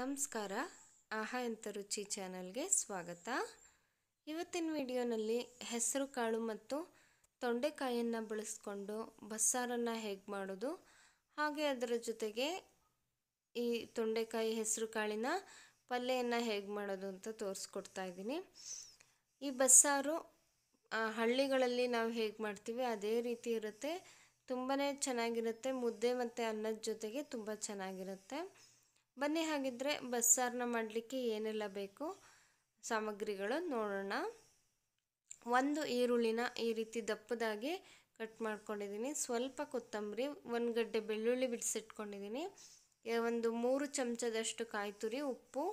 ನಮಸ್ಕಾರ ಆಹಾ ಅಂತ ರುಚಿ ಚಾನಲ್ಗೆ ಸ್ವಾಗತ ಇವತ್ತಿನ ವಿಡಿಯೋನಲ್ಲಿ ಹೆಸರು ಕಾಳು ಮತ್ತು ತೊಂಡೆಕಾಯಿಯನ್ನು ಬಳಸ್ಕೊಂಡು ಬಸ್ಸಾರನ್ನು ಹೇಗೆ ಮಾಡೋದು ಹಾಗೆ ಅದರ ಜೊತೆಗೆ ಈ ತೊಂಡೆಕಾಯಿ ಹೆಸರು ಕಾಳಿನ ಪಲ್ಯವನ್ನು ಹೇಗೆ ಮಾಡೋದು ಅಂತ ತೋರಿಸ್ಕೊಡ್ತಾ ಇದ್ದೀನಿ ಈ ಬಸ್ಸಾರು ಹಳ್ಳಿಗಳಲ್ಲಿ ನಾವು ಹೇಗೆ ಮಾಡ್ತೀವಿ ಅದೇ ರೀತಿ ಇರುತ್ತೆ ತುಂಬಾ ಚೆನ್ನಾಗಿರುತ್ತೆ ಮುದ್ದೆ ಮತ್ತು ಅನ್ನದ ಜೊತೆಗೆ ತುಂಬ ಚೆನ್ನಾಗಿರುತ್ತೆ ಬನ್ನಿ ಹಾಗಿದ್ದರೆ ಬಸ್ಸಾರನ್ನ ಮಾಡಲಿಕ್ಕೆ ಏನೆಲ್ಲ ಬೇಕು ಸಾಮಗ್ರಿಗಳು ನೋಡೋಣ ಒಂದು ಈರುಳ್ಳಿನ ಈ ರೀತಿ ದಪ್ಪದಾಗಿ ಕಟ್ ಮಾಡ್ಕೊಂಡಿದ್ದೀನಿ ಸ್ವಲ್ಪ ಕೊತ್ತಂಬರಿ ಒಂದು ಗಡ್ಡೆ ಬೆಳ್ಳುಳ್ಳಿ ಬಿಡಿಸಿಟ್ಕೊಂಡಿದ್ದೀನಿ ಒಂದು ಮೂರು ಚಮಚದಷ್ಟು ಕಾಯಿ ತುರಿ ಉಪ್ಪು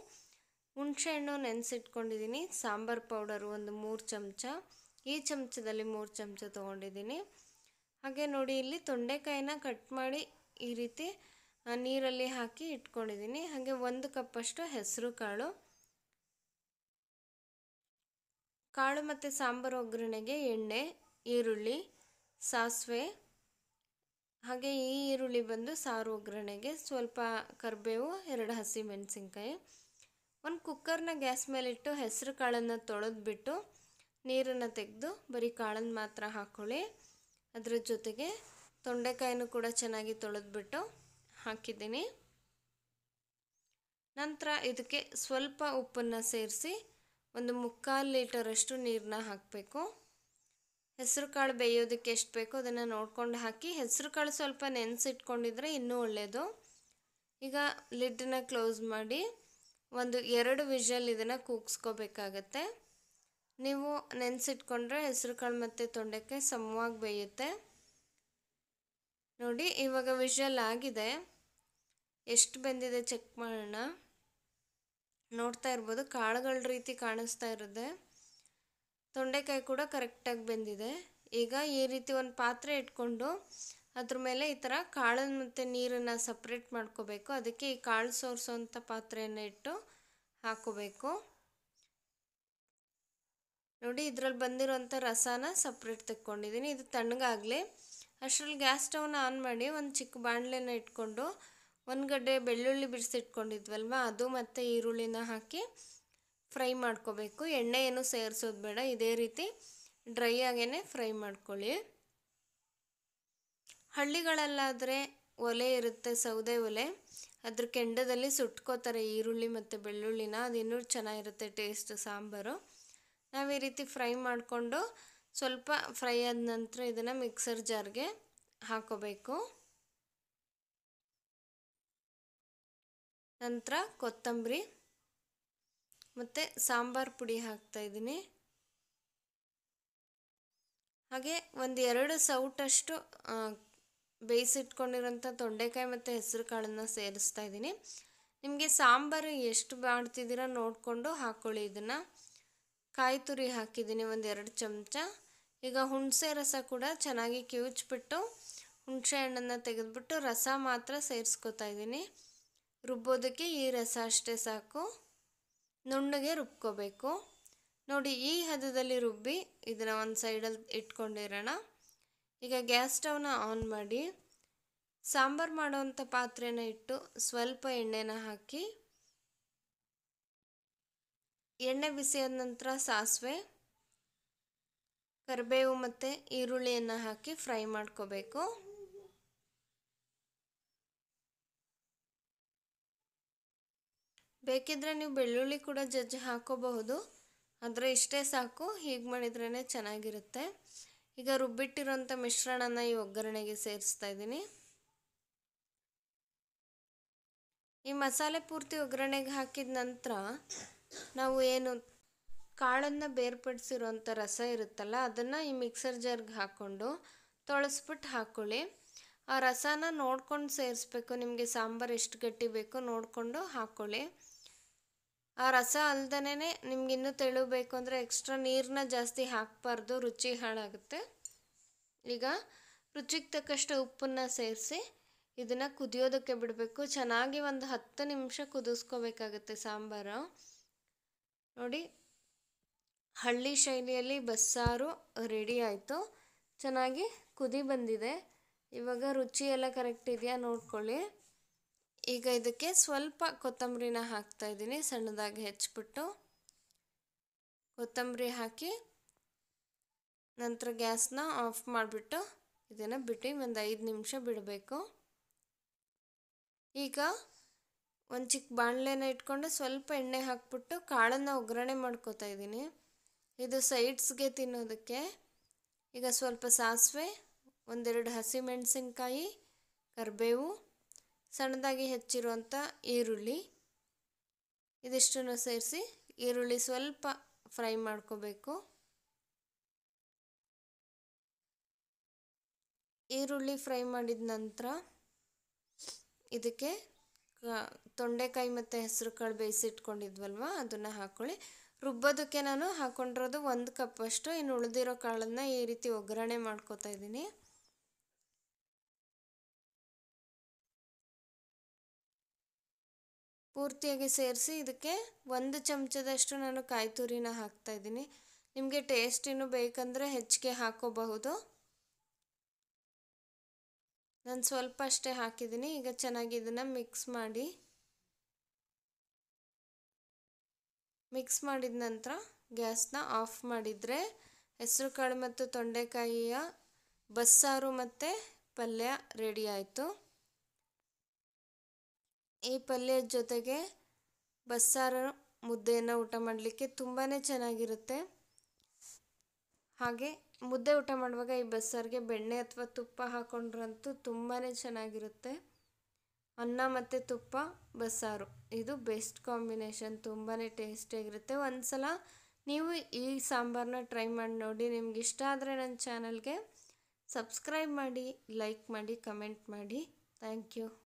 ಹುಣಸೆಹಣ್ಣು ನೆನೆಸಿಟ್ಕೊಂಡಿದ್ದೀನಿ ಸಾಂಬಾರು ಪೌಡರು ಒಂದು ಮೂರು ಚಮಚ ಈ ಚಮಚದಲ್ಲಿ ಮೂರು ಚಮಚ ತೊಗೊಂಡಿದ್ದೀನಿ ಹಾಗೆ ನೋಡಿ ಇಲ್ಲಿ ತೊಂಡೆಕಾಯಿನ ಕಟ್ ಮಾಡಿ ಈ ರೀತಿ ನೀರಲ್ಲಿ ಹಾಕಿ ಇಟ್ಕೊಂಡಿದ್ದೀನಿ ಹಾಗೆ ಒಂದು ಕಪ್ಪಷ್ಟು ಹೆಸರು ಕಾಳು ಕಾಳು ಮತ್ತು ಸಾಂಬಾರು ಒಗ್ಗರಣೆಗೆ ಎಣ್ಣೆ ಈರುಳ್ಳಿ ಸಾಸಿವೆ ಹಾಗೆ ಈ ಈರುಳ್ಳಿ ಬಂದು ಸಾರು ಒಗ್ಗರಣೆಗೆ ಸ್ವಲ್ಪ ಕರಿಬೇವು ಎರಡು ಹಸಿ ಮೆಣಸಿನ್ಕಾಯಿ ಒಂದು ಕುಕ್ಕರ್ನ ಗ್ಯಾಸ್ ಮೇಲಿಟ್ಟು ಹೆಸರು ಕಾಳನ್ನು ತೊಳೆದ್ಬಿಟ್ಟು ನೀರನ್ನು ತೆಗೆದು ಬರೀ ಕಾಳನ್ನು ಮಾತ್ರ ಹಾಕ್ಕೊಳ್ಳಿ ಅದರ ಜೊತೆಗೆ ತೊಂಡೆಕಾಯಿನೂ ಕೂಡ ಚೆನ್ನಾಗಿ ತೊಳೆದ್ಬಿಟ್ಟು ಹಾಕಿದ್ದೀನಿ ನಂತರ ಇದಕ್ಕೆ ಸ್ವಲ್ಪ ಉಪ್ಪನ್ನು ಸೇರಿಸಿ ಒಂದು ಮುಕ್ಕಾಲು ಲೀಟರಷ್ಟು ನೀರನ್ನ ಹಾಕಬೇಕು ಹೆಸರು ಕಾಳು ಬೇಯೋದಕ್ಕೆ ಎಷ್ಟು ಬೇಕೋ ಅದನ್ನು ನೋಡ್ಕೊಂಡು ಹಾಕಿ ಹೆಸರು ಕಾಳು ಸ್ವಲ್ಪ ನೆನೆಸಿಟ್ಕೊಂಡಿದ್ರೆ ಇನ್ನೂ ಒಳ್ಳೆಯದು ಈಗ ಲಿಡ್ಡನ್ನ ಕ್ಲೋಸ್ ಮಾಡಿ ಒಂದು ಎರಡು ವಿಷಲ್ ಇದನ್ನು ಕೂಗಿಸ್ಕೋಬೇಕಾಗತ್ತೆ ನೀವು ನೆನೆಸಿಟ್ಕೊಂಡ್ರೆ ಹೆಸರು ಕಾಳು ಮತ್ತು ತೊಂಡೆಕಾಯಿ ಸಮವಾಗಿ ಬೇಯುತ್ತೆ ನೋಡಿ ಇವಾಗ ವಿಷಲ್ ಆಗಿದೆ ಎಷ್ಟು ಬಂದಿದೆ ಚೆಕ್ ಮಾಡೋಣ ನೋಡ್ತಾ ಇರ್ಬೋದು ಕಾಳುಗಳ ರೀತಿ ಕಾಣಿಸ್ತಾ ಇರುತ್ತೆ ತೊಂಡೆಕಾಯಿ ಕೂಡ ಕರೆಕ್ಟಾಗಿ ಬೆಂದಿದೆ ಈಗ ಈ ರೀತಿ ಒಂದು ಪಾತ್ರೆ ಇಟ್ಕೊಂಡು ಅದ್ರ ಮೇಲೆ ಈ ಥರ ಕಾಳು ಮತ್ತು ನೀರನ್ನು ಸಪ್ರೇಟ್ ಮಾಡ್ಕೋಬೇಕು ಅದಕ್ಕೆ ಈ ಕಾಳು ಸೋರಿಸೋವಂಥ ಪಾತ್ರೆಯನ್ನು ಇಟ್ಟು ಹಾಕೋಬೇಕು ನೋಡಿ ಇದರಲ್ಲಿ ಬಂದಿರೋಂಥ ರಸನ ಸಪ್ರೇಟ್ ತಕ್ಕೊಂಡಿದ್ದೀನಿ ಇದು ತಣ್ಣಗಾಗಲಿ ಅಷ್ಟರಲ್ಲಿ ಗ್ಯಾಸ್ ಸ್ಟವ್ನ ಆನ್ ಮಾಡಿ ಒಂದು ಚಿಕ್ಕ ಬಾಣಲೆನ ಇಟ್ಕೊಂಡು ಒಂದು ಗಡ್ಡೆ ಬೆಳ್ಳುಳ್ಳಿ ಬಿಡಿಸಿಟ್ಕೊಂಡಿದ್ವಲ್ವ ಅದು ಮತ್ತು ಈರುಳ್ಳಿನ ಹಾಕಿ ಫ್ರೈ ಮಾಡ್ಕೋಬೇಕು ಎಣ್ಣೆ ಏನು ಸೇರಿಸೋದು ಬೇಡ ಇದೇ ರೀತಿ ಡ್ರೈ ಆಗೇ ಫ್ರೈ ಮಾಡ್ಕೊಳ್ಳಿ ಹಳ್ಳಿಗಳಲ್ಲಾದರೆ ಒಲೆ ಇರುತ್ತೆ ಸೌದೆ ಒಲೆ ಅದ್ರ ಕೆಂಡದಲ್ಲಿ ಸುಟ್ಕೋತಾರೆ ಈರುಳ್ಳಿ ಮತ್ತು ಬೆಳ್ಳುಳ್ಳಿನ ಅದು ಇನ್ನೂ ಚೆನ್ನಾಗಿರುತ್ತೆ ಟೇಸ್ಟ್ ಸಾಂಬಾರು ನಾವು ಈ ರೀತಿ ಫ್ರೈ ಮಾಡಿಕೊಂಡು ಸ್ವಲ್ಪ ಫ್ರೈ ಆದ ನಂತರ ಇದನ್ನು ಮಿಕ್ಸರ್ ಜಾರ್ಗೆ ಹಾಕೋಬೇಕು ನಂತರ ಕೊತ್ತಂಬರಿ ಮತ್ತು ಸಾಂಬಾರು ಪುಡಿ ಹಾಕ್ತಾಯಿದ್ದೀನಿ ಹಾಗೆ ಒಂದು ಎರಡು ಸೌಟಷ್ಟು ಬೇಯಿಸಿಟ್ಕೊಂಡಿರೋಂಥ ತೊಂಡೆಕಾಯಿ ಮತ್ತು ಹೆಸರು ಕಾಳನ್ನು ಸೇರಿಸ್ತಾ ಇದ್ದೀನಿ ನಿಮಗೆ ಸಾಂಬಾರು ಎಷ್ಟು ಮಾಡ್ತಿದ್ದೀರಾ ನೋಡಿಕೊಂಡು ಹಾಕ್ಕೊಳ್ಳಿ ಇದನ್ನು ಕಾಯಿ ತುರಿ ಹಾಕಿದ್ದೀನಿ ಒಂದು ಎರಡು ಚಮಚ ಈಗ ಹುಣಸೆ ರಸ ಕೂಡ ಚೆನ್ನಾಗಿ ಕಿವುಚ್ಬಿಟ್ಟು ಹುಣಸೆ ಹಣ್ಣನ್ನು ತೆಗೆದುಬಿಟ್ಟು ರಸ ಮಾತ್ರ ಸೇರಿಸ್ಕೊತಾ ಇದ್ದೀನಿ ರುಬ್ಬೋದಕ್ಕೆ ಈ ರಸ ಅಷ್ಟೇ ಸಾಕು ನುಣ್ಣಗೆ ರುಬ್ಕೋಬೇಕು ನೋಡಿ ಈ ಹದದಲ್ಲಿ ರುಬ್ಬಿ ಇದನ್ನು ಒಂದು ಸೈಡಲ್ಲಿ ಇಟ್ಕೊಂಡಿರೋಣ ಈಗ ಗ್ಯಾಸ್ ಸ್ಟವ್ನ ಆನ್ ಮಾಡಿ ಸಾಂಬಾರು ಮಾಡೋವಂಥ ಪಾತ್ರೆನ ಇಟ್ಟು ಸ್ವಲ್ಪ ಎಣ್ಣೆನ ಹಾಕಿ ಎಣ್ಣೆ ಬಿಸಿಯಾದ ನಂತರ ಸಾಸಿವೆ ಕರಿಬೇವು ಮತ್ತು ಈರುಳ್ಳಿಯನ್ನು ಹಾಕಿ ಫ್ರೈ ಮಾಡ್ಕೋಬೇಕು ಬೇಕಿದ್ರೆ ನೀವು ಬೆಳ್ಳುಳ್ಳಿ ಕೂಡ ಜಜ್ಜಿ ಹಾಕೋಬಹುದು ಆದರೆ ಇಷ್ಟೇ ಸಾಕು ಹೀಗೆ ಮಾಡಿದ್ರೇ ಚೆನ್ನಾಗಿರುತ್ತೆ ಈಗ ರುಬ್ಬಿಟ್ಟಿರೋಂಥ ಮಿಶ್ರಣನ ಈ ಒಗ್ಗರಣೆಗೆ ಸೇರಿಸ್ತಾ ಇದ್ದೀನಿ ಈ ಮಸಾಲೆ ಪೂರ್ತಿ ಒಗ್ಗರಣೆಗೆ ಹಾಕಿದ ನಂತರ ನಾವು ಏನು ಕಾಳನ್ನು ಬೇರ್ಪಡಿಸಿರುವಂಥ ರಸ ಇರುತ್ತಲ್ಲ ಅದನ್ನು ಈ ಮಿಕ್ಸರ್ ಜಾರ್ಗೆ ಹಾಕ್ಕೊಂಡು ತೊಳಸ್ಬಿಟ್ಟು ಹಾಕ್ಕೊಳ್ಳಿ ಆ ರಸನ ನೋಡ್ಕೊಂಡು ಸೇರಿಸ್ಬೇಕು ನಿಮಗೆ ಸಾಂಬಾರು ಎಷ್ಟು ಗಟ್ಟಿ ಬೇಕೋ ನೋಡಿಕೊಂಡು ಹಾಕ್ಕೊಳ್ಳಿ ಆ ರಸ ಅಲ್ದನೇ ನಿಮ್ಗೆ ಇನ್ನೂ ಅಂದರೆ ಎಕ್ಸ್ಟ್ರಾ ನೀರನ್ನ ಜಾಸ್ತಿ ಹಾಕಬಾರ್ದು ರುಚಿ ಹಾಳಾಗುತ್ತೆ ಈಗ ರುಚಿಗೆ ತಕ್ಕಷ್ಟು ಉಪ್ಪನ್ನು ಸೇರಿಸಿ ಇದನ್ನು ಕುದಿಯೋದಕ್ಕೆ ಬಿಡಬೇಕು ಚೆನ್ನಾಗಿ ಒಂದು ಹತ್ತು ನಿಮಿಷ ಕುದಿಸ್ಕೋಬೇಕಾಗತ್ತೆ ಸಾಂಬಾರು ನೋಡಿ ಹಳ್ಳಿ ಶೈಲಿಯಲ್ಲಿ ಬಸ್ಸಾರು ರೆಡಿ ಆಯಿತು ಚೆನ್ನಾಗಿ ಕುದಿ ಬಂದಿದೆ ಇವಾಗ ರುಚಿ ಎಲ್ಲ ಕರೆಕ್ಟ್ ಇದೆಯಾ ನೋಡ್ಕೊಳ್ಳಿ ಈಗ ಇದಕ್ಕೆ ಸ್ವಲ್ಪ ಕೊತ್ತಂಬರಿನ ಹಾಕ್ತಾ ಇದ್ದೀನಿ ಸಣ್ಣದಾಗಿ ಹೆಚ್ಚಿಬಿಟ್ಟು ಕೊತ್ತಂಬರಿ ಹಾಕಿ ನಂತರ ಗ್ಯಾಸ್ನ ಆಫ್ ಮಾಡಿಬಿಟ್ಟು ಇದನ್ನು ಬಿಟ್ಟು ಒಂದು ಐದು ನಿಮಿಷ ಬಿಡಬೇಕು ಈಗ ಒಂದು ಚಿಕ್ಕ ಬಾಣಲೆನ ಇಟ್ಕೊಂಡು ಸ್ವಲ್ಪ ಎಣ್ಣೆ ಹಾಕ್ಬಿಟ್ಟು ಕಾಳನ್ನು ಒಗ್ಗರಣೆ ಮಾಡ್ಕೋತಾ ಇದ್ದೀನಿ ಇದು ಸೈಡ್ಸ್ಗೆ ತಿನ್ನೋದಕ್ಕೆ ಈಗ ಸ್ವಲ್ಪ ಸಾಸಿವೆ ಒಂದೆರಡು ಹಸಿಮೆಣಸಿನ್ಕಾಯಿ ಕರಿಬೇವು ಸಣ್ಣದಾಗಿ ಹೆಚ್ಚಿರುವಂಥ ಈರುಳ್ಳಿ ಇದಿಷ್ಟನ್ನು ಸೇರಿಸಿ ಈರುಳ್ಳಿ ಸ್ವಲ್ಪ ಫ್ರೈ ಮಾಡ್ಕೋಬೇಕು ಈರುಳ್ಳಿ ಫ್ರೈ ಮಾಡಿದ ನಂತರ ಇದಕ್ಕೆ ತೊಂಡೆಕಾಯಿ ಮತ್ತು ಹೆಸರು ಕಾಳು ಬೇಯಿಸಿಟ್ಕೊಂಡಿದ್ವಲ್ವ ಅದನ್ನು ಹಾಕ್ಕೊಳ್ಳಿ ರುಬ್ಬೋದಕ್ಕೆ ನಾನು ಹಾಕೊಂಡಿರೋದು ಒಂದು ಕಪ್ಪಷ್ಟು ಇನ್ನು ಉಳಿದಿರೋ ಕಾಳನ್ನು ಈ ರೀತಿ ಒಗ್ಗರಣೆ ಮಾಡ್ಕೋತಾ ಇದ್ದೀನಿ ಪೂರ್ತಿಯಾಗಿ ಸೇರಿಸಿ ಇದಕ್ಕೆ ಒಂದು ಚಮಚದಷ್ಟು ನಾನು ಕಾಯಿ ತುರಿನ ಹಾಕ್ತಾಯಿದ್ದೀನಿ ನಿಮಗೆ ಟೇಸ್ಟ್ ಇನ್ನು ಬೇಕಂದರೆ ಹೆಚ್ಚಿಗೆ ಹಾಕೋಬಹುದು ನಾನು ಸ್ವಲ್ಪ ಅಷ್ಟೇ ಹಾಕಿದ್ದೀನಿ ಈಗ ಚೆನ್ನಾಗಿ ಇದನ್ನು ಮಿಕ್ಸ್ ಮಾಡಿ ಮಿಕ್ಸ್ ಮಾಡಿದ ನಂತರ ಗ್ಯಾಸ್ನ ಆಫ್ ಮಾಡಿದರೆ ಹೆಸರು ಮತ್ತು ತೊಂಡೆಕಾಯಿಯ ಬಸ್ಸಾರು ಮತ್ತು ಪಲ್ಯ ರೆಡಿ ಆಯಿತು ಈ ಪಲ್ಯದ ಜೊತೆಗೆ ಬಸ್ಸಾರು ಮುದ್ದೆಯನ್ನು ಊಟ ಮಾಡಲಿಕ್ಕೆ ತುಂಬಾ ಚೆನ್ನಾಗಿರುತ್ತೆ ಹಾಗೆ ಮುದ್ದೆ ಊಟ ಮಾಡುವಾಗ ಈ ಬಸ್ಸಾರಿಗೆ ಬೆಣ್ಣೆ ಅಥವಾ ತುಪ್ಪ ಹಾಕೊಂಡ್ರಂತೂ ತುಂಬಾ ಚೆನ್ನಾಗಿರುತ್ತೆ ಅನ್ನ ಮತ್ತು ತುಪ್ಪ ಬಸ್ಸಾರು ಇದು ಬೆಸ್ಟ್ ಕಾಂಬಿನೇಷನ್ ತುಂಬಾ ಟೇಸ್ಟಿಯಾಗಿರುತ್ತೆ ಒಂದು ಸಲ ನೀವು ಈ ಸಾಂಬಾರನ್ನ ಟ್ರೈ ಮಾಡಿ ನೋಡಿ ನಿಮ್ಗೆ ಇಷ್ಟ ಆದರೆ ನನ್ನ ಚಾನಲ್ಗೆ ಸಬ್ಸ್ಕ್ರೈಬ್ ಮಾಡಿ ಲೈಕ್ ಮಾಡಿ ಕಮೆಂಟ್ ಮಾಡಿ ಥ್ಯಾಂಕ್ ಯು